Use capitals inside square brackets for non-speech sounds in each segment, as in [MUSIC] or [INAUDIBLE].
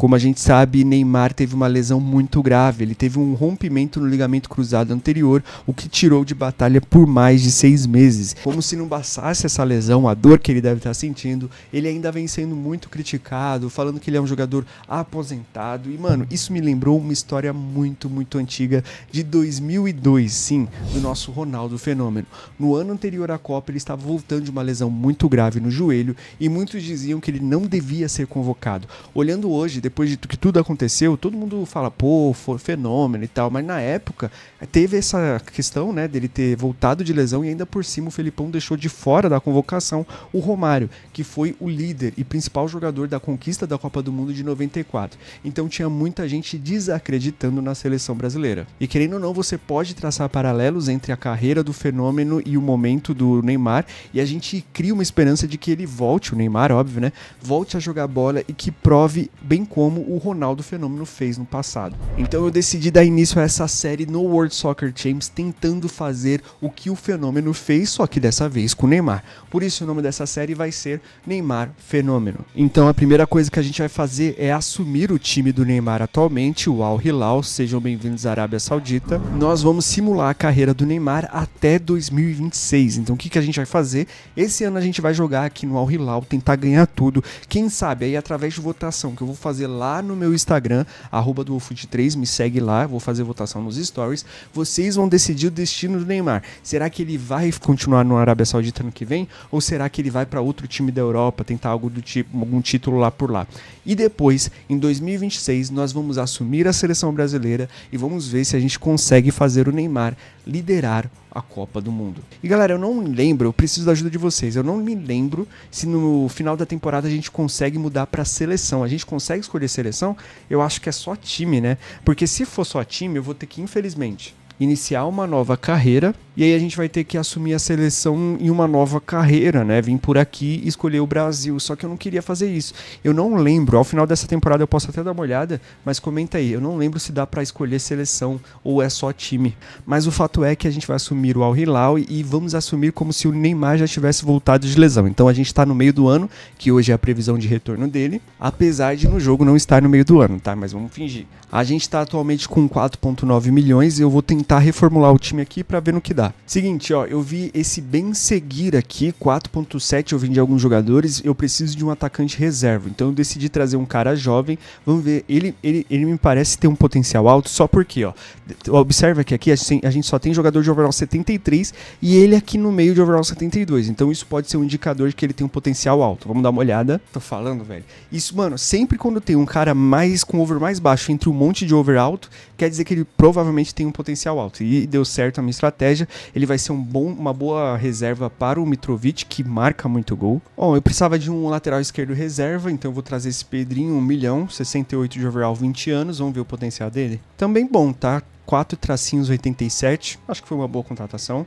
Como a gente sabe, Neymar teve uma lesão muito grave. Ele teve um rompimento no ligamento cruzado anterior, o que tirou de batalha por mais de seis meses. Como se não bastasse essa lesão, a dor que ele deve estar sentindo, ele ainda vem sendo muito criticado, falando que ele é um jogador aposentado. E, mano, isso me lembrou uma história muito, muito antiga de 2002, sim, do nosso Ronaldo Fenômeno. No ano anterior à Copa, ele estava voltando de uma lesão muito grave no joelho e muitos diziam que ele não devia ser convocado. Olhando hoje, depois de que tudo aconteceu, todo mundo fala, pô, foi fenômeno e tal. Mas na época, teve essa questão, né, dele ter voltado de lesão e ainda por cima o Felipão deixou de fora da convocação o Romário, que foi o líder e principal jogador da conquista da Copa do Mundo de 94. Então tinha muita gente desacreditando na seleção brasileira. E querendo ou não, você pode traçar paralelos entre a carreira do fenômeno e o momento do Neymar, e a gente cria uma esperança de que ele volte, o Neymar, óbvio, né, volte a jogar bola e que prove bem como como o Ronaldo Fenômeno fez no passado. Então eu decidi dar início a essa série no World Soccer Champs tentando fazer o que o Fenômeno fez, só que dessa vez com o Neymar. Por isso o nome dessa série vai ser Neymar Fenômeno. Então a primeira coisa que a gente vai fazer é assumir o time do Neymar atualmente, o Al Hilal, sejam bem-vindos à Arábia Saudita. Nós vamos simular a carreira do Neymar até 2026. Então o que, que a gente vai fazer? Esse ano a gente vai jogar aqui no Al Hilal, tentar ganhar tudo. Quem sabe aí através de votação que eu vou fazer fazer lá no meu Instagram, arroba do 3 me segue lá, vou fazer votação nos stories. Vocês vão decidir o destino do Neymar. Será que ele vai continuar no Arábia Saudita ano que vem? Ou será que ele vai para outro time da Europa, tentar algo do tipo, algum título lá por lá? E depois, em 2026, nós vamos assumir a seleção brasileira e vamos ver se a gente consegue fazer o Neymar liderar a Copa do Mundo. E galera, eu não me lembro, eu preciso da ajuda de vocês. Eu não me lembro se no final da temporada a gente consegue mudar para seleção. A gente consegue escolher seleção? Eu acho que é só time, né? Porque se for só time, eu vou ter que infelizmente iniciar uma nova carreira e aí a gente vai ter que assumir a seleção em uma nova carreira, né? Vim por aqui escolher o Brasil. Só que eu não queria fazer isso. Eu não lembro, ao final dessa temporada eu posso até dar uma olhada, mas comenta aí. Eu não lembro se dá para escolher seleção ou é só time. Mas o fato é que a gente vai assumir o Al Hilal e vamos assumir como se o Neymar já tivesse voltado de lesão. Então a gente está no meio do ano, que hoje é a previsão de retorno dele, apesar de no jogo não estar no meio do ano, tá? Mas vamos fingir. A gente está atualmente com 4,9 milhões e eu vou tentar tentar reformular o time aqui para ver no que dá. Seguinte, ó, eu vi esse bem seguir aqui, 4.7, eu vendi alguns jogadores, eu preciso de um atacante reserva. Então eu decidi trazer um cara jovem. Vamos ver, ele, ele, ele me parece ter um potencial alto, só porque, ó, observa que aqui a gente, a gente só tem jogador de overall 73 e ele aqui no meio de overall 72. Então isso pode ser um indicador de que ele tem um potencial alto. Vamos dar uma olhada. Tô falando, velho. Isso, mano, sempre quando tem um cara mais com over mais baixo entre um monte de over alto, quer dizer que ele provavelmente tem um potencial alto. E deu certo a minha estratégia. Ele vai ser um bom, uma boa reserva para o Mitrovic, que marca muito gol. Bom, eu precisava de um lateral esquerdo reserva, então eu vou trazer esse Pedrinho, 1 milhão, 68 de overall, 20 anos. Vamos ver o potencial dele. Também bom, tá? 4 tracinhos 87. Acho que foi uma boa contratação.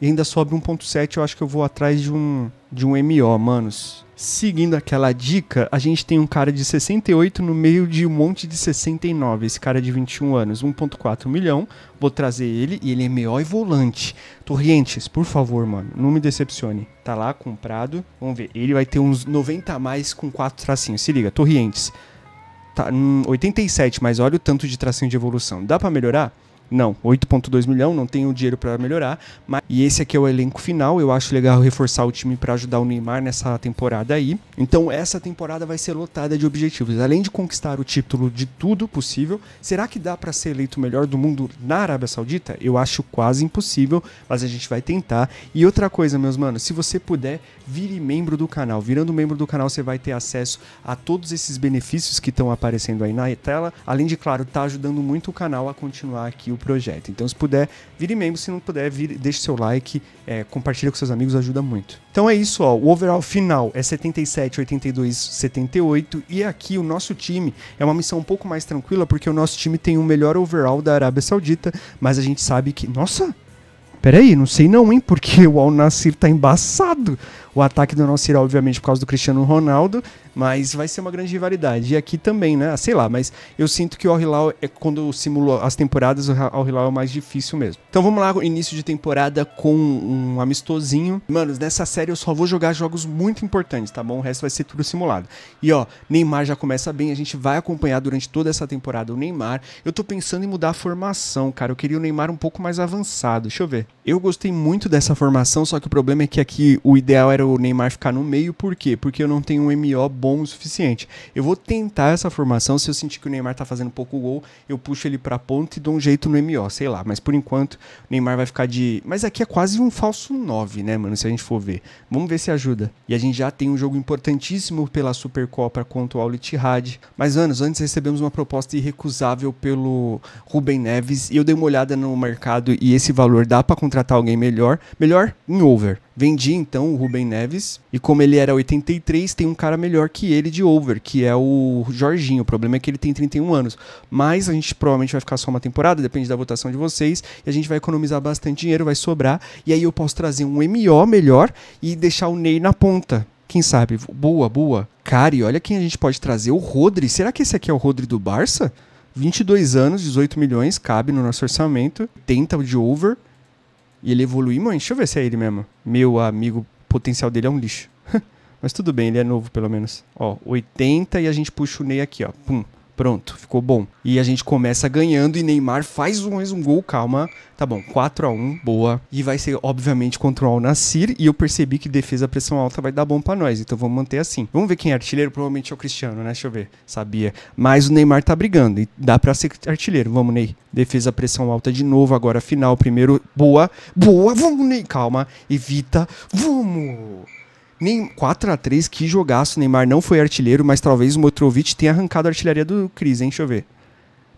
E ainda sobe 1.7, eu acho que eu vou atrás de um de um MO, manos. Seguindo aquela dica, a gente tem um cara de 68 no meio de um monte de 69. Esse cara é de 21 anos, 1.4 milhão. Vou trazer ele e ele é melhor e volante. Torrientes, por favor, mano, não me decepcione. Tá lá comprado. Vamos ver, ele vai ter uns 90 a mais com quatro tracinhos. Se liga, Torrientes. Tá, hum, 87, mas olha o tanto de tracinho de evolução. Dá para melhorar? Não, 8.2 milhão, não tenho dinheiro para melhorar. Mas... E esse aqui é o elenco final. Eu acho legal reforçar o time para ajudar o Neymar nessa temporada aí. Então essa temporada vai ser lotada de objetivos. Além de conquistar o título de tudo possível, será que dá para ser eleito o melhor do mundo na Arábia Saudita? Eu acho quase impossível, mas a gente vai tentar. E outra coisa, meus manos, se você puder, vire membro do canal. Virando membro do canal, você vai ter acesso a todos esses benefícios que estão aparecendo aí na tela. Além de, claro, tá ajudando muito o canal a continuar aqui o projeto. Então, se puder, vire membro. Se não puder, vire, deixe seu like, é, compartilha com seus amigos, ajuda muito. Então é isso, ó. O overall final é 77, 82, 78. E aqui o nosso time é uma missão um pouco mais tranquila, porque o nosso time tem o melhor overall da Arábia Saudita, mas a gente sabe que. Nossa! Peraí, não sei não, hein? Porque o Al-Nassir tá embaçado o ataque do nosso irá, obviamente, por causa do Cristiano Ronaldo, mas vai ser uma grande rivalidade. E aqui também, né? Ah, sei lá, mas eu sinto que o Al-Hilal, é, quando simulou as temporadas, o Al-Hilal é o mais difícil mesmo. Então vamos lá, início de temporada com um amistosinho. Mano, nessa série eu só vou jogar jogos muito importantes, tá bom? O resto vai ser tudo simulado. E ó, Neymar já começa bem, a gente vai acompanhar durante toda essa temporada o Neymar. Eu tô pensando em mudar a formação, cara. Eu queria o Neymar um pouco mais avançado. Deixa eu ver. Eu gostei muito dessa formação, só que o problema é que aqui o ideal era o Neymar ficar no meio, por quê? Porque eu não tenho um MO bom o suficiente. Eu vou tentar essa formação, se eu sentir que o Neymar tá fazendo pouco gol, eu puxo ele pra ponta e dou um jeito no MO, sei lá. Mas por enquanto, o Neymar vai ficar de. Mas aqui é quase um falso 9, né, mano? Se a gente for ver. Vamos ver se ajuda. E a gente já tem um jogo importantíssimo pela Supercopa contra o Al Mas anos antes recebemos uma proposta irrecusável pelo Rubem Neves e eu dei uma olhada no mercado e esse valor dá para contratar contratar alguém melhor, melhor em over. Vendi então o Rubem Neves e como ele era 83, tem um cara melhor que ele de over, que é o Jorginho. O problema é que ele tem 31 anos, mas a gente provavelmente vai ficar só uma temporada, depende da votação de vocês, e a gente vai economizar bastante dinheiro, vai sobrar, e aí eu posso trazer um MO melhor e deixar o Ney na ponta. Quem sabe? Boa, boa. Cari, olha quem a gente pode trazer, o Rodri. Será que esse aqui é o Rodri do Barça? 22 anos, 18 milhões, cabe no nosso orçamento. Tenta de over e ele evoluir. Mãe, deixa eu ver se é ele mesmo. Meu amigo, o potencial dele é um lixo. [LAUGHS] Mas tudo bem, ele é novo pelo menos. Ó, 80 e a gente puxa o Ney aqui, ó. Pum. Pronto, ficou bom. E a gente começa ganhando e Neymar faz mais um gol, calma. Tá bom, 4 a 1 boa. E vai ser, obviamente, contra o Al-Nassir. E eu percebi que defesa pressão alta vai dar bom para nós. Então vamos manter assim. Vamos ver quem é artilheiro? Provavelmente é o Cristiano, né? Deixa eu ver. Sabia. Mas o Neymar tá brigando. E dá pra ser artilheiro. Vamos, Ney. Defesa pressão alta de novo. Agora final. Primeiro. Boa. Boa. Vamos, Ney. Calma. Evita. Vamos. Nem 4 a 3 que jogaço. Neymar não foi artilheiro, mas talvez o Motrovic tenha arrancado a artilharia do Cris, hein? Deixa eu ver.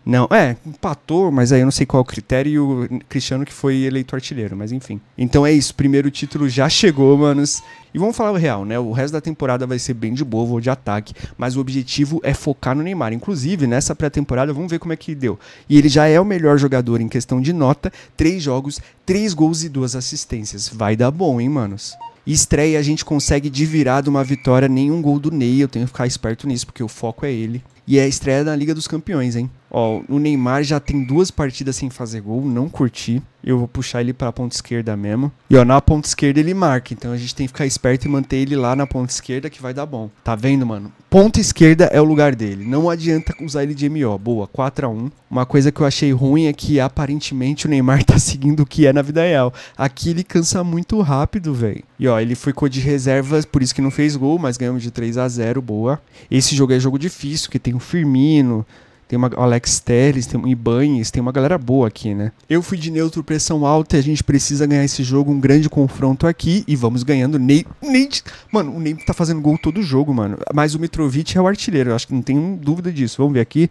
Não, é, empatou, mas aí eu não sei qual é o critério. E o Cristiano que foi eleito artilheiro, mas enfim. Então é isso, primeiro título já chegou, manos. E vamos falar o real, né? O resto da temporada vai ser bem de boa, vou de ataque, mas o objetivo é focar no Neymar. Inclusive, nessa pré-temporada, vamos ver como é que deu. E ele já é o melhor jogador em questão de nota: três jogos, três gols e duas assistências. Vai dar bom, hein, manos? E estreia a gente consegue de virada uma vitória, nenhum gol do Ney. Eu tenho que ficar esperto nisso, porque o foco é ele. E é a estreia da Liga dos Campeões, hein? Ó, o Neymar já tem duas partidas sem fazer gol, não curti. Eu vou puxar ele pra ponta esquerda mesmo. E ó, na ponta esquerda ele marca, então a gente tem que ficar esperto e manter ele lá na ponta esquerda que vai dar bom. Tá vendo, mano? Ponta esquerda é o lugar dele. Não adianta usar ele de MO. Boa, 4 a 1 Uma coisa que eu achei ruim é que aparentemente o Neymar [LAUGHS] tá seguindo o que é na vida real. Aqui ele cansa muito rápido, velho. E ó, ele ficou de reservas, por isso que não fez gol, mas ganhamos de 3 a 0 boa. Esse jogo é jogo difícil, que tem tem o Firmino, tem uma Alex Telles, tem o Ibanez, tem uma galera boa aqui, né? Eu fui de neutro pressão alta e a gente precisa ganhar esse jogo, um grande confronto aqui e vamos ganhando. Ney, Ney, mano, o Ney tá fazendo gol todo jogo, mano. Mas o Mitrovic é o artilheiro, eu acho que não tem dúvida disso. Vamos ver aqui.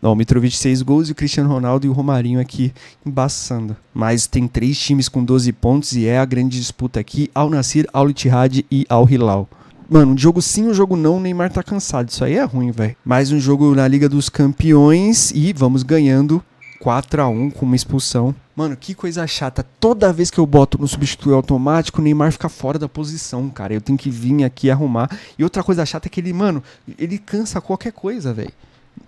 Não, o Mitrovic 6 gols e o Cristiano Ronaldo e o Romarinho aqui embaçando. Mas tem três times com 12 pontos e é a grande disputa aqui: Al Nasir, Al Ittihad e Al Hilal. Mano, um jogo sim, um jogo não, o Neymar tá cansado. Isso aí é ruim, velho. Mais um jogo na Liga dos Campeões e vamos ganhando 4 a 1 com uma expulsão. Mano, que coisa chata. Toda vez que eu boto no substituir automático, o Neymar fica fora da posição, cara. Eu tenho que vir aqui arrumar. E outra coisa chata é que ele, mano, ele cansa qualquer coisa, velho.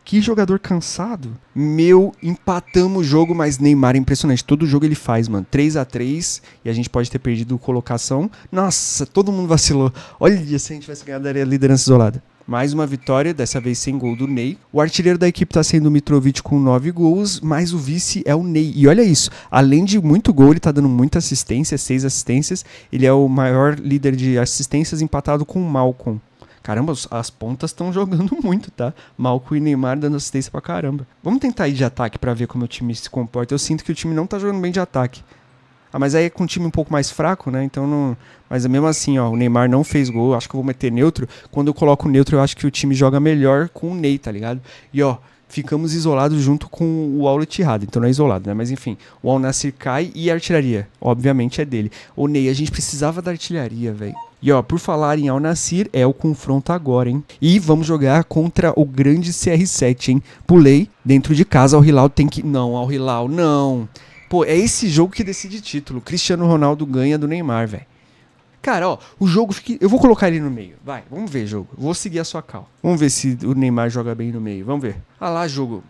Que jogador cansado. Meu, empatamos o jogo, mas Neymar é impressionante. Todo jogo ele faz, mano. 3 a 3 e a gente pode ter perdido colocação. Nossa, todo mundo vacilou. Olha, se a gente tivesse ganhado, daria liderança isolada. Mais uma vitória, dessa vez sem gol do Ney. O artilheiro da equipe está sendo o Mitrovic com 9 gols, mas o vice é o Ney. E olha isso, além de muito gol, ele está dando muita assistência, 6 assistências. Ele é o maior líder de assistências empatado com o Malcolm. Caramba, as pontas estão jogando [LAUGHS] muito, tá? Malco e Neymar dando assistência pra caramba. Vamos tentar ir de ataque para ver como o time se comporta. Eu sinto que o time não tá jogando bem de ataque. Ah, mas aí é com um time um pouco mais fraco, né? Então não. Mas mesmo assim, ó, o Neymar não fez gol. Acho que eu vou meter neutro. Quando eu coloco neutro, eu acho que o time joga melhor com o Ney, tá ligado? E ó, ficamos isolados junto com o Al errado. então não é isolado, né? Mas enfim, o Al Nassr cai e a artilharia, obviamente é dele. O Ney, a gente precisava da artilharia, velho. E ó, por falar em Al Nassir, é o confronto agora, hein? E vamos jogar contra o grande CR7, hein? Pulei dentro de casa, Al Hilal tem que. Não, Al Hilal, não. Pô, é esse jogo que decide título. Cristiano Ronaldo ganha do Neymar, velho. Cara, ó, o jogo fica. Eu vou colocar ele no meio. Vai, vamos ver, jogo. Vou seguir a sua cal. Vamos ver se o Neymar joga bem no meio. Vamos ver. Ah lá, jogo.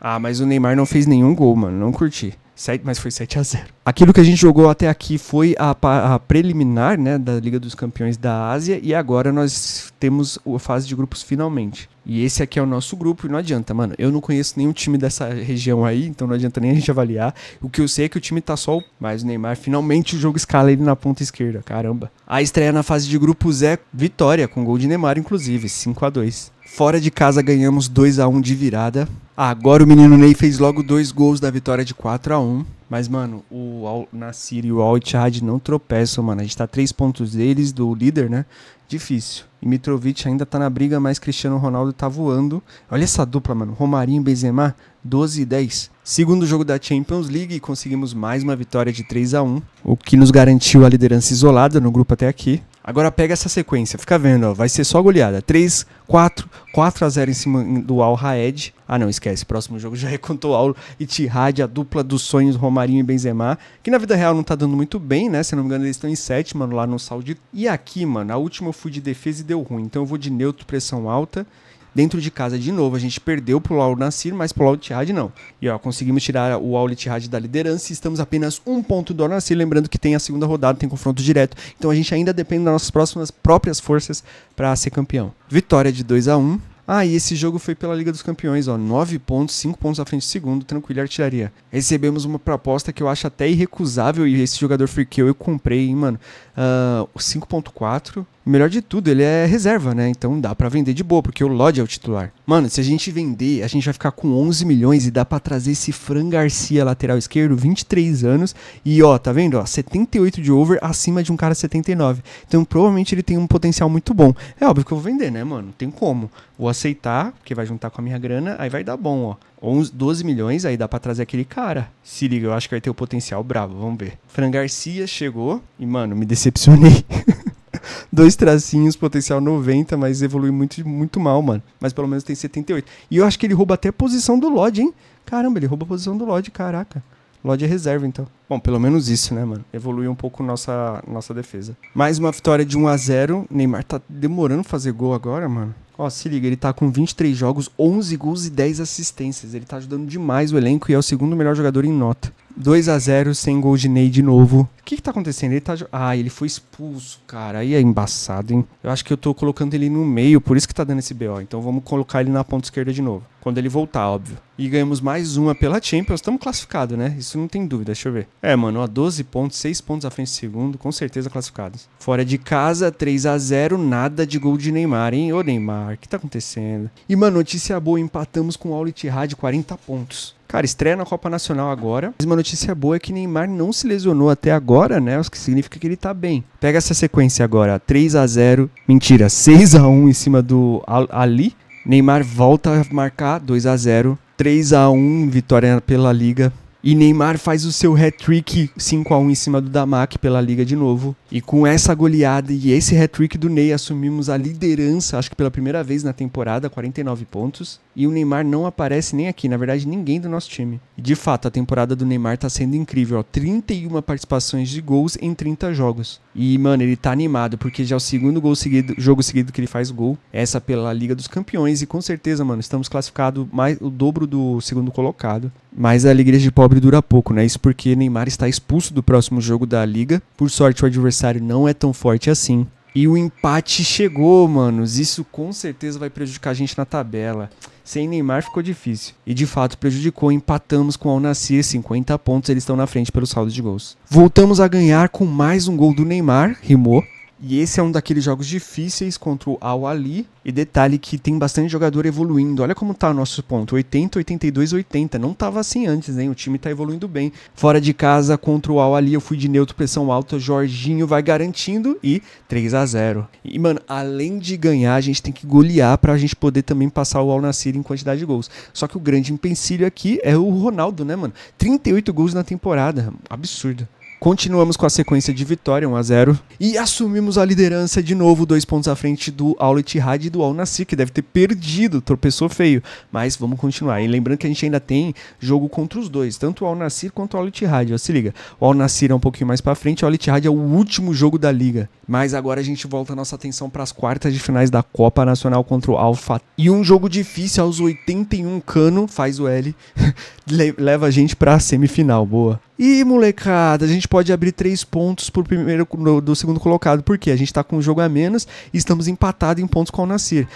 Ah, mas o Neymar não fez nenhum gol, mano. Não curti sete mas foi 7 a 0 Aquilo que a gente jogou até aqui foi a, a, preliminar né, da Liga dos Campeões da Ásia e agora nós temos a fase de grupos finalmente. E esse aqui é o nosso grupo e não adianta, mano. Eu não conheço nenhum time dessa região aí, então não adianta nem a gente avaliar. O que eu sei é que o time tá só, mas o Neymar finalmente o jogo escala ele na ponta esquerda, caramba. A estreia na fase de grupos é vitória, com gol de Neymar inclusive, 5 a 2 Fora de casa ganhamos 2 a 1 de virada. Agora o menino Ney fez logo dois gols da vitória de 4 a 1 Mas, mano, o Al Nassir e o Al Ittihad não tropeçam, mano. A gente tá três pontos deles, do líder, né? Difícil. E Mitrovic ainda tá na briga, mas Cristiano Ronaldo tá voando. Olha essa dupla, mano. Romarinho e Benzema, 12 e 10. Segundo jogo da Champions League, conseguimos mais uma vitória de 3 a 1 o que nos garantiu a liderança isolada no grupo até aqui. Agora pega essa sequência, fica vendo, ó, vai ser só goleada. 3, 4, 4 a 0 em cima do Al Raed. Ah, não, esquece, próximo jogo já é contra o Al Ittihad, a dupla dos sonhos Romarinho e Benzema, que na vida real não tá dando muito bem, né? Se não me engano, eles estão em mano, lá no Saudi E aqui, mano, a última eu fui de defesa e deu ruim. Então eu vou de neutro, pressão alta. Dentro de casa, de novo, a gente perdeu pro Al Nassr, mas pro Al Ittihad não. E ó, conseguimos tirar o Al Ittihad da liderança e estamos apenas um ponto do Al Nassr. Lembrando que tem a segunda rodada, tem confronto direto. Então a gente ainda depende das nossas próximas próprias forças para ser campeão. Vitória de 2 a 1 ah, e esse jogo foi pela Liga dos Campeões, ó. 9 pontos, 5 pontos à frente do segundo, tranquila artilharia. Recebemos uma proposta que eu acho até irrecusável e esse jogador free que eu comprei, hein, mano. Uh, o 5.4, melhor de tudo, ele é reserva, né? Então dá para vender de boa, porque o Lodge é o titular. Mano, se a gente vender, a gente vai ficar com 11 milhões e dá para trazer esse Fran Garcia, lateral esquerdo, 23 anos. E ó, tá vendo? Ó, 78 de over acima de um cara 79. Então provavelmente ele tem um potencial muito bom. É óbvio que eu vou vender, né, mano? Não tem como. Vou aceitar, porque vai juntar com a minha grana, aí vai dar bom, ó. 12 milhões, aí dá para trazer aquele cara. Se liga, eu acho que vai ter o potencial bravo, vamos ver. Fran Garcia chegou e, mano, me decepcionei. [LAUGHS] Dois tracinhos, potencial 90, mas evolui muito, muito mal, mano. Mas pelo menos tem 78. E eu acho que ele rouba até a posição do Lodge, hein? Caramba, ele rouba a posição do Lodge, caraca. Lodge é reserva, então. Bom, pelo menos isso, né, mano? Evoluiu um pouco nossa, nossa defesa. Mais uma vitória de 1 a 0 Neymar tá demorando fazer gol agora, mano. Ó, se liga, ele tá com 23 jogos, 11 gols e 10 assistências. Ele tá ajudando demais o elenco e é o segundo melhor jogador em nota. 2 a 0 sem gol de Ney de novo. O que, que tá acontecendo? Ele tá. Ah, ele foi expulso, cara. Aí é embaçado, hein? Eu acho que eu tô colocando ele no meio, por isso que tá dando esse BO. Então vamos colocar ele na ponta esquerda de novo. Quando ele voltar, óbvio. E ganhamos mais uma pela Champions. Estamos classificados, né? Isso não tem dúvida. Deixa eu ver. É, mano, ó, 12 pontos, 6 pontos à frente do segundo. Com certeza classificados. Fora de casa, 3 a 0 Nada de gol de Neymar, hein? Ô, Neymar, o que tá acontecendo? E, mano, notícia boa. Empatamos com o Al Ittihad, 40 pontos. Cara, estreia na Copa Nacional agora. Mas uma notícia boa é que Neymar não se lesionou até agora, né? O que significa que ele tá bem. Pega essa sequência agora: 3 a 0 mentira, 6 a 1 em cima do Ali. Neymar volta a marcar 2 a 0 3 a 1 vitória pela Liga. E Neymar faz o seu hat-trick 5 x 1 em cima do Damac pela Liga de novo. E com essa goleada e esse hat-trick do Ney, assumimos a liderança, acho que pela primeira vez na temporada, 49 pontos. E o Neymar não aparece nem aqui, na verdade, ninguém do nosso time. E de fato, a temporada do Neymar tá sendo incrível, ó. 31 participações de gols em 30 jogos. E, mano, ele tá animado, porque já é o segundo gol seguido, jogo seguido que ele faz gol. Essa pela Liga dos Campeões. E com certeza, mano, estamos classificados mais o dobro do segundo colocado. Mas a alegria de pobre dura pouco, né? Isso porque Neymar está expulso do próximo jogo da Liga. Por sorte, o adversário adversário não é tão forte assim. E o empate chegou, manos. Isso com certeza vai prejudicar a gente na tabela. Sem Neymar ficou difícil. E de fato prejudicou, empatamos com o al 50 pontos, eles estão na frente pelo saldo de gols. Voltamos a ganhar com mais um gol do Neymar, rimou. E esse é um daqueles jogos difíceis contra o Al-Ali. E detalhe que tem bastante jogador evoluindo. Olha como tá o nosso ponto: 80, 82, 80. Não tava assim antes, hein? O time tá evoluindo bem. Fora de casa contra o Al-Ali, eu fui de neutro, pressão alta. Jorginho vai garantindo e 3 a 0 E, mano, além de ganhar, a gente tem que golear pra gente poder também passar o Al-Nassr em quantidade de gols. Só que o grande empecilho aqui é o Ronaldo, né, mano? 38 gols na temporada. Absurdo. Continuamos com a sequência de vitória, 1 a 0 E assumimos a liderança de novo, dois pontos à frente do Al Ittihad e do Al Nassr, que deve ter perdido, tropeçou feio. Mas vamos continuar. E lembrando que a gente ainda tem jogo contra os dois, tanto o Al Nassr quanto o Al Ittihad. se liga, o Al Nassr é um pouquinho mais para frente, o Al Ittihad é o último jogo da liga. Mas agora a gente volta a nossa atenção para as quartas de finais da Copa Nacional contra o Al Fatah. E um jogo difícil aos 81 cano, faz o L, [LAUGHS] leva a gente para a semifinal, boa. E, molecada, a gente pode abrir três pontos pro primeiro do, do segundo colocado, porque a gente está com um jogo a menos e estamos empatados em pontos com o Nasir.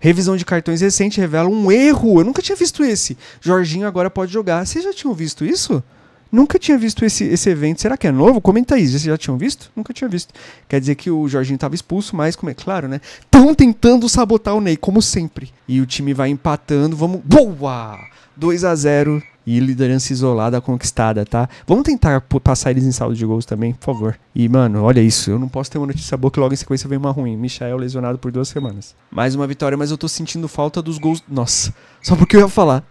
Revisão de cartões recente revela um erro. Eu nunca tinha visto esse. Jorginho agora pode jogar. Vocês já tinham visto isso? Nunca tinha visto esse, esse evento. Será que é novo? Comenta aí. Vocês já tinham visto? Nunca tinha visto. Quer dizer que o Jorginho estava expulso, mas como é claro, né? Estão tentando sabotar o Ney, como sempre. E o time vai empatando. Vamos. Boa! 2 a 0 e liderança isolada conquistada, tá? Vamos tentar passar eles em saldo de gols também, por favor. E, mano, olha isso. Eu não posso ter uma notícia boa que logo em sequência vem uma ruim. Michael lesionado por duas semanas. Mais uma vitória, mas eu tô sentindo falta dos gols. Nossa, só porque eu ia falar.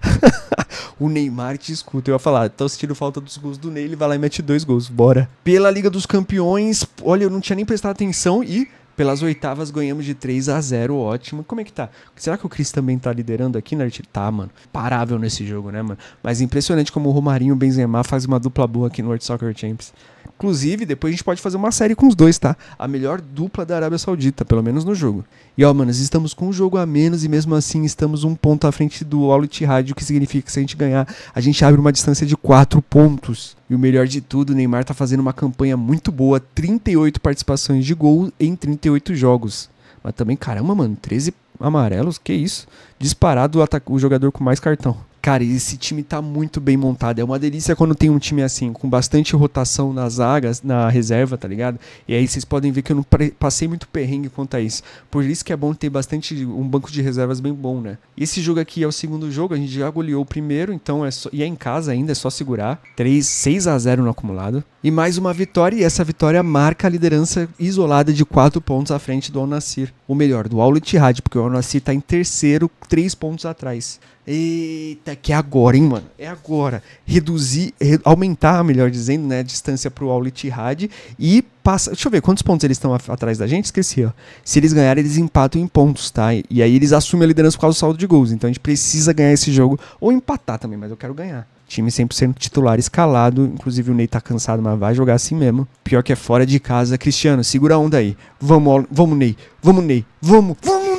[LAUGHS] o Neymar te escuta. Eu ia falar, tô sentindo falta dos gols do Ney. Ele vai lá e mete dois gols. Bora. Pela Liga dos Campeões, olha, eu não tinha nem prestado atenção e pelas oitavas ganhamos de 3 a 0 ótimo. Como é que tá? Será que o Chris também tá liderando aqui na né, Argentina? Tá, mano. Parável nesse jogo, né, mano? Mas impressionante como o Romarinho e o Benzema faz uma dupla boa aqui no World Soccer Champions. Inclusive, depois a gente pode fazer uma série com os dois, tá? A melhor dupla da Arábia Saudita, pelo menos no jogo. E ó, manos, estamos com um jogo a menos e mesmo assim estamos um ponto à frente do Al Ittihad, o que significa que se a gente ganhar, a gente abre uma distância de 4 pontos. E o melhor de tudo, o Neymar tá fazendo uma campanha muito boa, 38 participações de gol em 38 jogos. Mas também, caramba, mano, 13 amarelos, que isso? Disparado o, o jogador com mais cartão. Cara, esse time tá muito bem montado. É uma delícia quando tem um time assim, com bastante rotação nas zagas, na reserva, tá ligado? E aí vocês podem ver que eu não passei muito perrengue quanto a isso. Por isso que é bom ter bastante um banco de reservas bem bom, né? Esse jogo aqui é o segundo jogo, a gente já goleou o primeiro, então é só, e é em casa ainda, é só segurar. 3 6 a 0 no acumulado. E mais uma vitória e essa vitória marca a liderança isolada de 4 pontos à frente do Al Nassr, ou melhor, do Al Ittihad, porque o Al Nassr tá em terceiro, 3 pontos atrás. Eita, que é agora, hein, mano? É agora. Reduzir, re, aumentar, melhor dizendo, né, a distância pro Al-Ittihad e passa. Deixa eu ver quantos pontos eles estão atrás da gente, esqueci, ó. Se eles ganharem, eles empatam em pontos, tá? E, e aí eles assumem a liderança por causa do saldo de gols. Então a gente precisa ganhar esse jogo ou empatar também, mas eu quero ganhar. Time 100% titular escalado, inclusive o Ney tá cansado, mas vai jogar assim mesmo. Pior que é fora de casa, Cristiano, segura a onda aí. Vamos, vamos Ney. Vamos Ney. Vamos. Vamos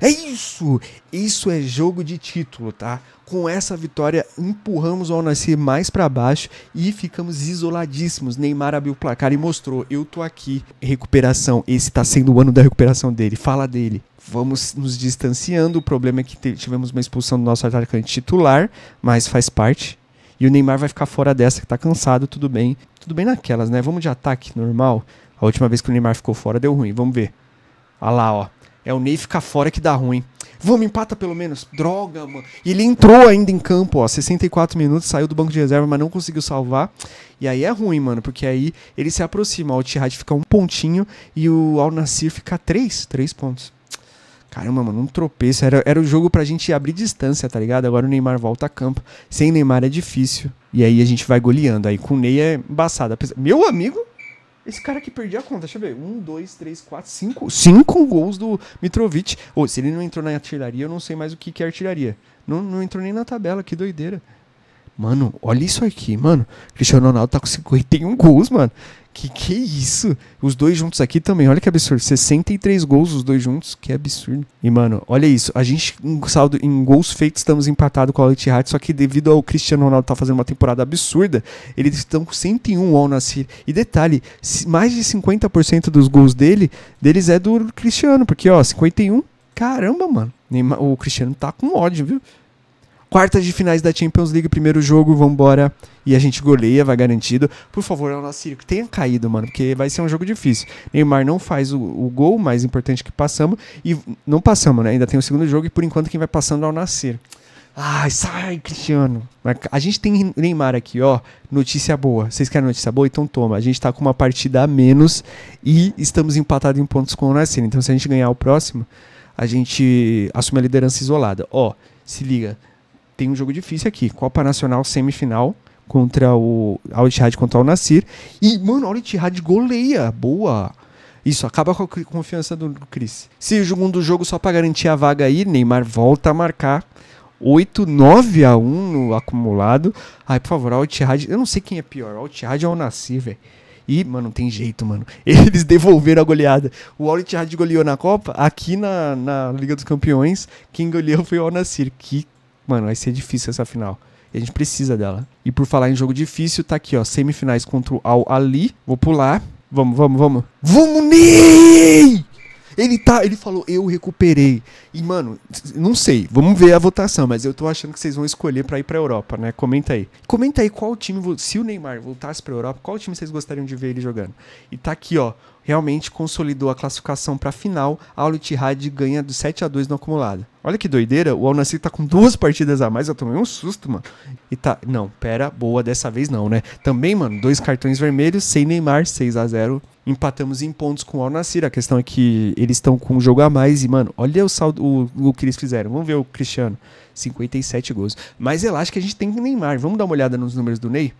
é isso! Isso é jogo de título, tá? Com essa vitória, empurramos o Al-Nassr mais para baixo e ficamos isoladíssimos. Neymar abriu o placar e mostrou: eu tô aqui. Recuperação, esse tá sendo o ano da recuperação dele. Fala dele. Vamos nos distanciando. O problema é que tivemos uma expulsão do nosso atacante titular, mas faz parte. E o Neymar vai ficar fora dessa, que tá cansado, tudo bem. Tudo bem naquelas, né? Vamos de ataque normal. A última vez que o Neymar ficou fora deu ruim, vamos ver. Olha lá, ó. É o Ney ficar fora que dá ruim. Vamos, empata pelo menos. Droga, mano. E ele entrou ainda em campo, ó. 64 minutos, saiu do banco de reserva, mas não conseguiu salvar. E aí é ruim, mano, porque aí ele se aproxima. O Tihad fica um pontinho e o Al Nassir fica três, três pontos. Caramba, mano, um tropeço. Era, era o jogo pra gente abrir distância, tá ligado? Agora o Neymar volta a campo. Sem Neymar é difícil. E aí a gente vai goleando. Aí com o Ney é embaçado. Meu amigo, esse cara que perdia a conta, deixa eu ver. Um, dois, três, quatro, cinco. Cinco gols do Mitrovic. Ou oh, se ele não entrou na artilharia, eu não sei mais o que, que é artilharia. Não, não entrou nem na tabela, que doideira. Mano, olha isso aqui, mano. Cristiano Ronaldo tá com 51 gols, mano. Que que isso? Os dois juntos aqui também, olha que absurdo. 63 gols os dois juntos, que absurdo. E, mano, olha isso. A gente, em, saldo, em gols feitos, estamos empatado com a Etihad, só que devido ao Cristiano Ronaldo tá fazendo uma temporada absurda, eles estão com 101 ao nascer. E detalhe, mais de 50% dos gols dele, deles é do Cristiano, porque, ó, 51, caramba, mano. O Cristiano tá com ódio, viu? quartas de finais da Champions League, primeiro jogo, vambora. E a gente goleia, vai garantido. Por favor, é o nosso Tenha caído, mano, porque vai ser um jogo difícil. Neymar não faz o, o gol mais importante que passamos. E não passamos, né? Ainda tem o segundo jogo e por enquanto quem vai passando é o Nascer. Ai, sai, Cristiano. A gente tem Neymar aqui, ó. Notícia boa. Vocês querem notícia boa? Então toma. A gente tá com uma partida a menos e estamos empatados em pontos com o Nascer. Então se a gente ganhar o próximo, a gente assume a liderança isolada. Ó, se liga tem um jogo difícil aqui. Copa Nacional semifinal contra o Al Ittihad contra o Nasir. E, mano, Al Ittihad goleia. Boa. Isso, acaba com a confiança do Cris. Se segundo jogo só para garantir a vaga aí, Neymar volta a marcar. 8, 9 a 1 no acumulado. Ai, por favor, Al-Tihad. Eu não sei quem é pior, Al-Tihad ou Al-Nassr, velho. E, mano, não tem jeito, mano. [LAUGHS] Eles devolveram a goleada. O Al-Ittihad goleou na Copa, aqui na, na Liga dos Campeões, quem goleou foi o Al-Nassr. Que mano, vai ser difícil essa final. E a gente precisa dela. E por falar em jogo difícil, tá aqui, ó, semifinais contra o Al Ali. Vou pular. Vamos, vamos, vamos. Vamos, Ney! Ele tá, ele falou, eu recuperei. E mano, não sei, vamos ver a votação, mas eu tô achando que vocês vão escolher para ir para Europa, né? Comenta aí. Comenta aí qual time, se o Neymar voltasse para Europa, qual time vocês gostariam de ver ele jogando? E tá aqui, ó, realmente consolidou a classificação para a final. Al Ittihad ganha do 7 a 2 no acumulado. Olha que doideira, o Al Nassr tá com duas partidas a mais, eu tomei um susto, mano. E tá, não, pera, boa dessa vez não, né? Também, mano, dois cartões vermelhos, sem Neymar, 6 a 0. Empatamos em pontos com o Al Nassr. A questão é que eles estão com um jogo a mais e, mano, olha o saldo o, o que eles fizeram. Vamos ver o Cristiano, 57 gols. Mas relaxa que a gente tem Neymar. Vamos dar uma olhada nos números do Ney.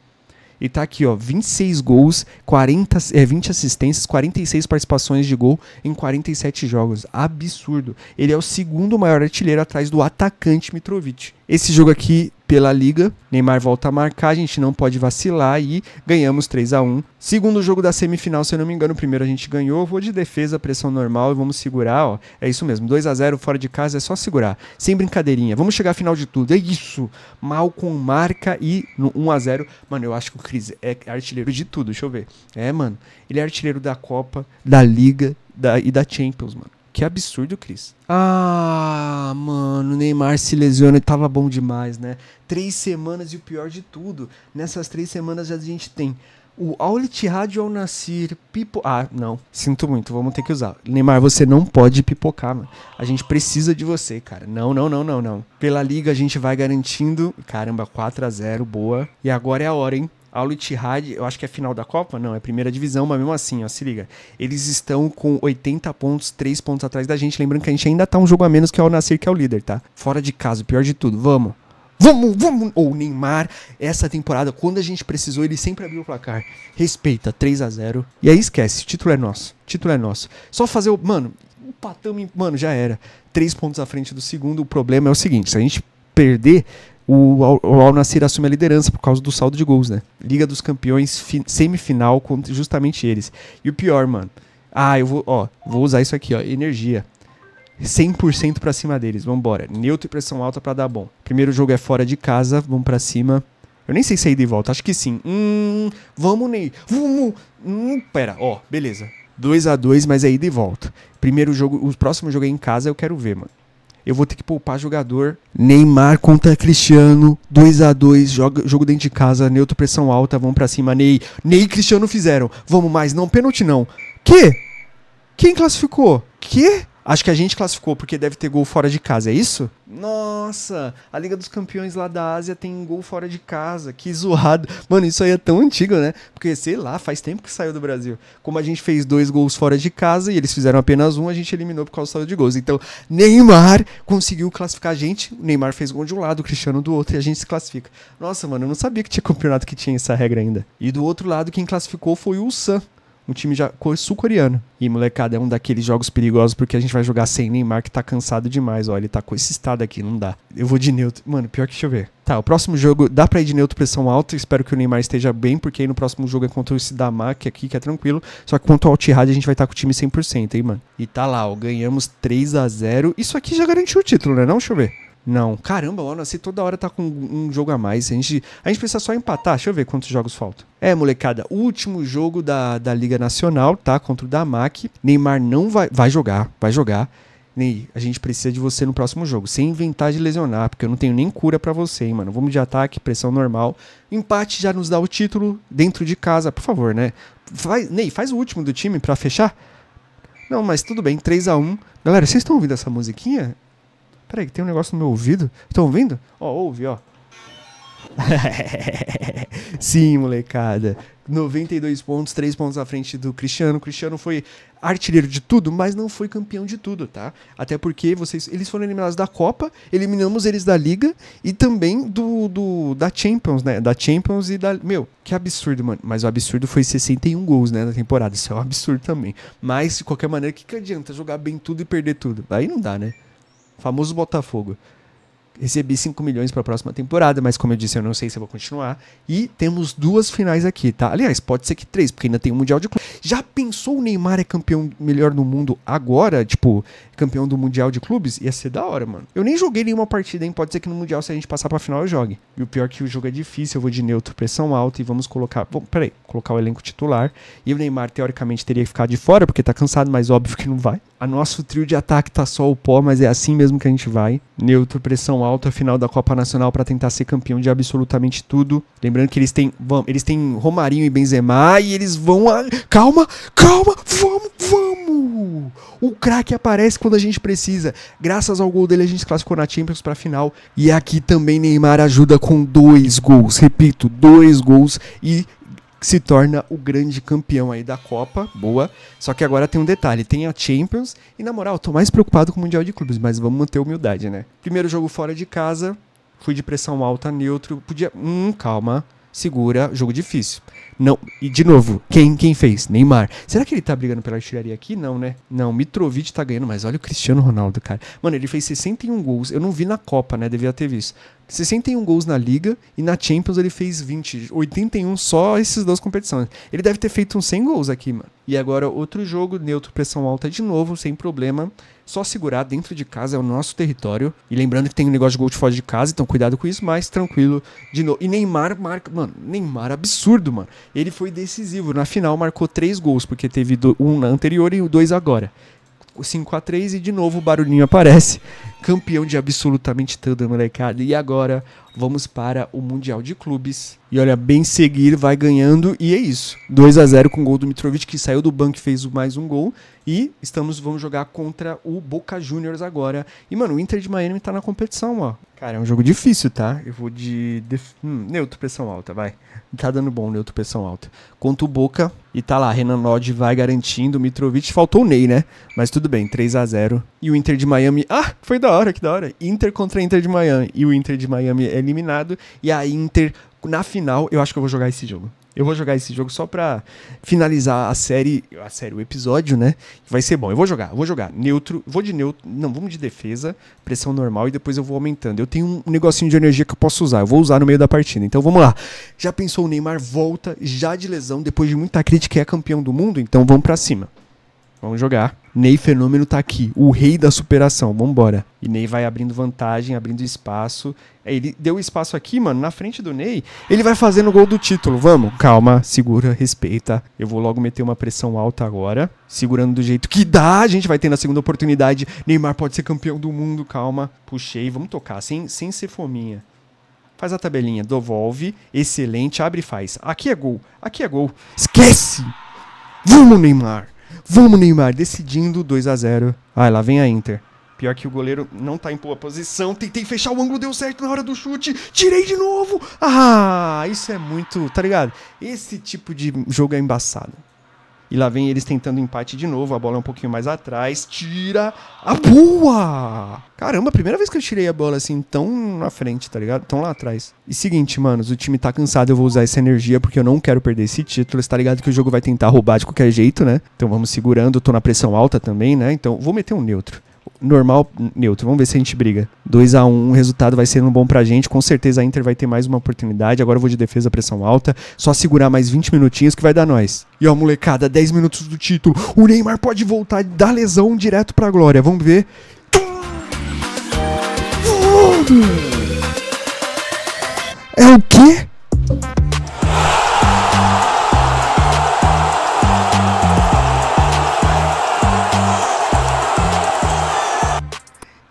E tá aqui, ó, 26 gols, 40, é, 20 assistências, 46 participações de gol em 47 jogos. Absurdo. Ele é o segundo maior artilheiro atrás do atacante Mitrovic. Esse jogo aqui pela liga. Neymar volta a marcar, a gente não pode vacilar e ganhamos 3 a 1. Segundo jogo da semifinal, se eu não me engano, primeiro a gente ganhou, vou de defesa, pressão normal e vamos segurar, ó. É isso mesmo, 2 a 0 fora de casa é só segurar, sem brincadeirinha. Vamos chegar à final de tudo. É isso. Malcom marca e no 1 a 0. Mano, eu acho que o Cris é artilheiro de tudo, deixa eu ver. É, mano, ele é artilheiro da Copa, da Liga, da, e da Champions, mano. Que absurdo, Cris. Ah, mano, o Neymar se lesiona e tava bom demais, né? Três semanas e o pior de tudo. Nessas três semanas a gente tem o Aulit Rádio e pipo... Ah, não. Sinto muito, vamos ter que usar. Neymar, você não pode pipocar, mano. A gente precisa de você, cara. Não, não, não, não, não. Pela liga a gente vai garantindo... Caramba, 4 a 0 boa. E agora é a hora, hein? Al Ittihad, eu acho que é final da Copa, não, é primeira divisão, mas mesmo assim, ó, se liga. Eles estão com 80 pontos, 3 pontos atrás da gente, lembrando que a gente ainda tá um jogo a menos que é o Nasser, que é o líder, tá? Fora de casa, pior de tudo, vamos. Vamos, vamos! Ou Neymar, essa temporada, quando a gente precisou, ele sempre abriu o placar. Respeita, 3 a 0 E aí esquece, título é nosso. Título é nosso. Só fazer o. Mano, o patame, Mano, já era. Três pontos à frente do segundo. O problema é o seguinte: se a gente perder, o Al, Nassr assume a liderança por causa do saldo de gols, né? Liga dos Campeões semifinal contra justamente eles. E o pior, mano. Ah, eu vou, ó, vou usar isso aqui, ó, energia. 100% para cima deles, vamos embora. Neutro e pressão alta para dar bom. Primeiro jogo é fora de casa, vamos para cima. Eu nem sei se é ida e volta, acho que sim. Hum, vamos, Ney. Vamos. Hum, pera, ó, beleza. 2 a 2 mas é ida e volta. Primeiro jogo, o próximo jogo é em casa, eu quero ver, mano eu vou ter que poupar jogador. Neymar contra Cristiano, 2 a 2 jogo, jogo dentro de casa, neutro pressão alta, Vamos para cima, Ney. Ney e Cristiano fizeram. Vamos mais, não, pênalti não. Que? Quem classificou? Que? Acho que a gente classificou porque deve ter gol fora de casa, é isso? Nossa, a Liga dos Campeões lá da Ásia tem gol fora de casa, que zoado. Mano, isso aí é tão antigo, né? Porque, sei lá, faz tempo que saiu do Brasil. Como a gente fez dois gols fora de casa e eles fizeram apenas um, a gente eliminou por causa do saldo de gols. Então, Neymar conseguiu classificar a gente. O Neymar fez gol de um lado, o Cristiano do outro e a gente se classifica. Nossa, mano, eu não sabia que tinha campeonato que tinha essa regra ainda. E do outro lado, quem classificou foi o Sam um time já sul-coreano. E, molecada, é um daqueles jogos perigosos porque a gente vai jogar sem Neymar que tá cansado demais. Olha, ele tá com esse estado aqui, não dá. Eu vou de neutro. Mano, pior que deixa eu ver. Tá, o próximo jogo dá pra ir de neutro pressão alta. Espero que o Neymar esteja bem, porque aí no próximo jogo é contra o Damak que é aqui que é tranquilo. Só que quanto ao Altihad, a gente vai estar tá com o time 100%, hein, mano. E tá lá, ó, ganhamos 3 a 0 Isso aqui já garantiu o título, né? Não, deixa eu ver. Não. Caramba, o você toda hora tá com um jogo a mais. A gente, a gente precisa só empatar. Deixa eu ver quantos jogos faltam. É, molecada, último jogo da, da Liga Nacional, tá? Contra o Damac. Neymar não vai, vai jogar, vai jogar. Ney, a gente precisa de você no próximo jogo. Sem inventar de lesionar, porque eu não tenho nem cura para você, hein, mano. Vamos de ataque, pressão normal. Empate já nos dá o título dentro de casa, por favor, né? Vai, Ney, faz o último do time para fechar. Não, mas tudo bem, 3 a 1 Galera, vocês estão ouvindo essa musiquinha? Peraí, tem um negócio no meu ouvido. Estão ouvindo? Ó, ouve, ó. [LAUGHS] Sim, molecada. 92 pontos, 3 pontos à frente do Cristiano. O Cristiano foi artilheiro de tudo, mas não foi campeão de tudo, tá? Até porque vocês, eles foram eliminados da Copa, eliminamos eles da Liga e também do, do da Champions, né? Da Champions e da. Meu, que absurdo, mano. Mas o absurdo foi 61 gols, né? Na temporada. Isso é um absurdo também. Mas, de qualquer maneira, o que, que adianta jogar bem tudo e perder tudo? Aí não dá, né? famoso Botafogo. Recebi 5 milhões para a próxima temporada, mas como eu disse, eu não sei se eu vou continuar. E temos duas finais aqui, tá? Aliás, pode ser que três, porque ainda tem o Mundial de Clubes. Já pensou o Neymar é campeão melhor do mundo agora? Tipo, campeão do Mundial de Clubes? Ia ser da hora, mano. Eu nem joguei nenhuma partida, hein? Pode ser que no Mundial, se a gente passar pra final, eu jogue. E o pior é que o jogo é difícil, eu vou de neutro, pressão alta e vamos colocar. Bom, peraí, colocar o elenco titular. E o Neymar, teoricamente, teria que ficar de fora, porque tá cansado, mas óbvio que não vai a nosso trio de ataque tá só o pó, mas é assim mesmo que a gente vai. Neutro, pressão alta, final da Copa Nacional para tentar ser campeão de absolutamente tudo. Lembrando que eles têm, vão, eles têm Romarinho e Benzema e eles vão a... calma, calma, vamos, vamos. O craque aparece quando a gente precisa. Graças ao gol dele a gente classificou na Champions para final e aqui também Neymar ajuda com dois gols. Repito, dois gols e se torna o grande campeão aí da Copa, boa. Só que agora tem um detalhe, tem a Champions e na moral, tô mais preocupado com o Mundial de Clubes, mas vamos manter a humildade, né? Primeiro jogo fora de casa, fui de pressão alta, neutro, podia, hum, calma, segura, jogo difícil. Não, e de novo, quem, quem fez? Neymar. Será que ele tá brigando pela artilharia aqui? Não, né? Não, Mitrovic tá ganhando, mas olha o Cristiano Ronaldo, cara. Mano, ele fez 61 gols. Eu não vi na Copa, né? Devia ter visto. 61 gols na Liga e na Champions ele fez 20. 81 só essas duas competições. Ele deve ter feito uns 100 gols aqui, mano. E agora outro jogo, neutro, pressão alta de novo, sem problema. Só segurar dentro de casa, é o nosso território. E lembrando que tem um negócio de gol de fora de casa, então cuidado com isso, mas tranquilo de novo. E Neymar marca, mano, Neymar absurdo, mano ele foi decisivo. Na final marcou três gols, porque teve um na anterior e dois agora. 5 a 3 e de novo o barulhinho aparece. Campeão de absolutamente tudo, molecada. E agora Vamos para o Mundial de Clubes. E olha, bem seguir, vai ganhando e é isso. 2 a 0 com o gol do Mitrovic, que saiu do banco e fez mais um gol. E estamos, vamos jogar contra o Boca Juniors agora. E, mano, o Inter de Miami tá na competição, ó. Cara, é um jogo difícil, tá? Eu vou de. Def... Hum, neutro, pressão alta, vai. [LAUGHS] Tá dando bom, neutro, pressão alta. Contra o Boca, e tá lá, Renan Lodge vai garantindo, Mitrovic, faltou o Ney, né? Mas tudo bem, 3 a 0 E o Inter de Miami. Ah, foi da hora, que da hora. Inter contra Inter de Miami. E o Inter de Miami, ele é eliminado. E a Inter, na final, eu acho que eu vou jogar esse jogo. Eu vou jogar esse jogo só pra finalizar a série, a série, o episódio, né? Vai ser bom. Eu vou jogar, vou jogar. Neutro, vou de neutro, não, vamos de defesa, pressão normal e depois eu vou aumentando. Eu tenho um negocinho de energia que eu posso usar, eu vou usar no meio da partida. Então vamos lá. Já pensou o Neymar volta já de lesão depois de muita crítica e é campeão do mundo? Então vamos para cima. Vamos jogar. Ney Fenômeno tá aqui, o rei da superação, vambora. E Ney vai abrindo vantagem, abrindo espaço. É, ele deu espaço aqui, mano, na frente do Ney. Ele vai fazendo o gol do título. Vamos, calma, segura, respeita. Eu vou logo meter uma pressão alta agora. Segurando do jeito que dá, a gente vai ter na segunda oportunidade. Neymar pode ser campeão do mundo, calma. Puxei, vamos tocar, sem, sem ser fominha faz a tabelinha, devolve, excelente, abre e faz. Aqui é gol, aqui é gol. Esquece! Vamos, Neymar! Vamos, Neymar! Decidindo 2 a 0 Ai, lá vem a Inter. Pior que o goleiro não tá em boa posição. Tentei fechar o ângulo, deu certo na hora do chute. Tirei de novo. Ah, isso é muito, tá ligado? Esse tipo de jogo é embaçado. E lá vem eles tentando empate de novo. A bola é um pouquinho mais atrás. Tira a boa! Caramba, primeira vez que eu tirei a bola assim, tão na frente, tá ligado? Tão lá atrás. E seguinte, manos, o time tá cansado. Eu vou usar essa energia porque eu não quero perder esse título. Está ligado que o jogo vai tentar roubar de qualquer jeito, né? Então vamos segurando. Eu tô na pressão alta também, né? Então vou meter um neutro normal, neutro. Vamos ver se a gente briga. 2 a 1 um, o resultado vai sendo bom pra gente. Com certeza a Inter vai ter mais uma oportunidade. Agora eu vou de defesa, pressão alta. Só segurar mais 20 minutinhos que vai dar nós. E ó, molecada, 10 minutos do título. O Neymar pode voltar da lesão direto pra glória. Vamos ver. É o quê?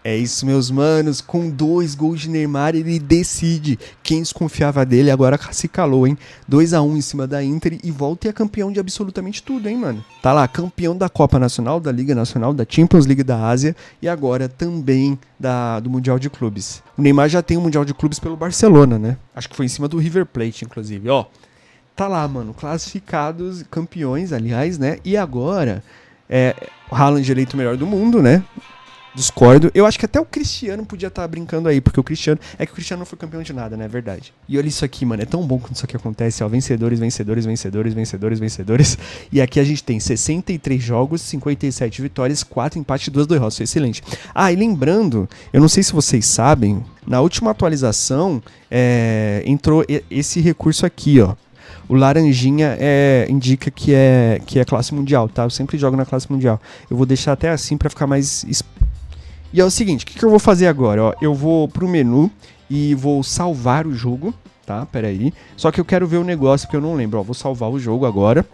É isso, meus manos. Com dois gols de Neymar, ele decide. Quem desconfiava dele agora se calou, hein? 2 a 1 um em cima da Inter e volta e é campeão de absolutamente tudo, hein, mano? Tá lá, campeão da Copa Nacional, da Liga Nacional, da Champions League da Ásia e agora também da, do Mundial de Clubes. O Neymar já tem o um Mundial de Clubes pelo Barcelona, né? Acho que foi em cima do River Plate, inclusive. Ó, tá lá, mano. Classificados, campeões, aliás, né? E agora. É, o Haaland eleito melhor do mundo, né? Discordo. Eu acho que até o Cristiano podia estar tá brincando aí, porque o Cristiano. É que o Cristiano não foi campeão de nada, né? É verdade. E olha isso aqui, mano. É tão bom quando isso aqui acontece, ó. Vencedores, vencedores, vencedores, vencedores, vencedores. E aqui a gente tem 63 jogos, 57 vitórias, 4 empates e 2 derrotas. Excelente. Ah, e lembrando, eu não sei se vocês sabem, na última atualização é, entrou esse recurso aqui, ó. O laranjinha é, indica que é, que é classe mundial, tá? Eu sempre jogo na classe mundial. Eu vou deixar até assim para ficar mais explícito e é o seguinte, o que, que eu vou fazer agora? Ó, eu vou pro menu e vou salvar o jogo, tá? Pera aí. Só que eu quero ver o negócio porque eu não lembro. Ó, vou salvar o jogo agora.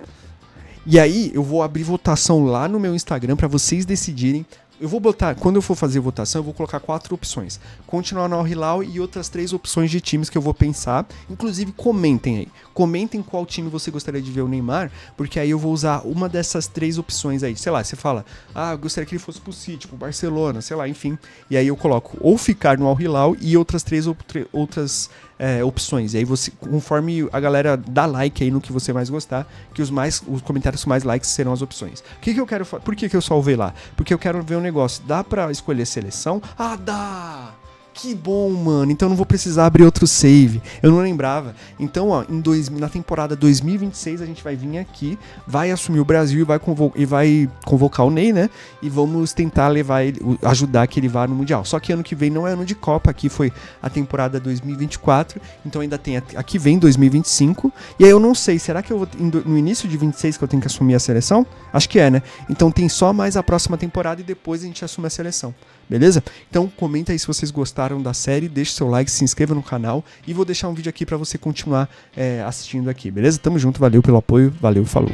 E aí eu vou abrir votação lá no meu Instagram para vocês decidirem eu vou botar, quando eu for fazer votação, eu vou colocar quatro opções. Continuar no Hilal e outras três opções de times que eu vou pensar. Inclusive, comentem aí. Comentem qual time você gostaria de ver o Neymar, porque aí eu vou usar uma dessas três opções aí. Sei lá, você fala, ah, eu gostaria que ele fosse pro City, pro Barcelona, sei lá, enfim. E aí eu coloco ou ficar no Al Hilal e outras três, ou, outras é, opções. E aí você, conforme a galera dá like aí no que você mais gostar, que os mais os comentários com mais likes serão as opções. O que, que eu quero Por que, que eu salvei lá? Porque eu quero ver um negócio. Dá para escolher seleção? Ah, dá! que bom, mano. Então eu não vou precisar abrir outro save. Eu não lembrava. Então, ó, em dois, na temporada 2026 a gente vai vir aqui, vai assumir o Brasil e vai, convo e vai convocar o Ney, né? E vamos tentar levar ele, ajudar que ele vá no Mundial. Só que ano que vem não é ano de Copa, aqui foi a temporada 2024, então ainda tem aqui vem 2025. E aí eu não sei, será que eu vou no início de 26 que eu tenho que assumir a seleção? Acho que é, né? Então tem só mais a próxima temporada e depois a gente assume a seleção beleza? Então comenta aí se vocês gostaram da série, deixe seu like, se inscreva no canal e vou deixar um vídeo aqui para você continuar é, assistindo aqui, beleza? Tamo junto, valeu pelo apoio, valeu, falou!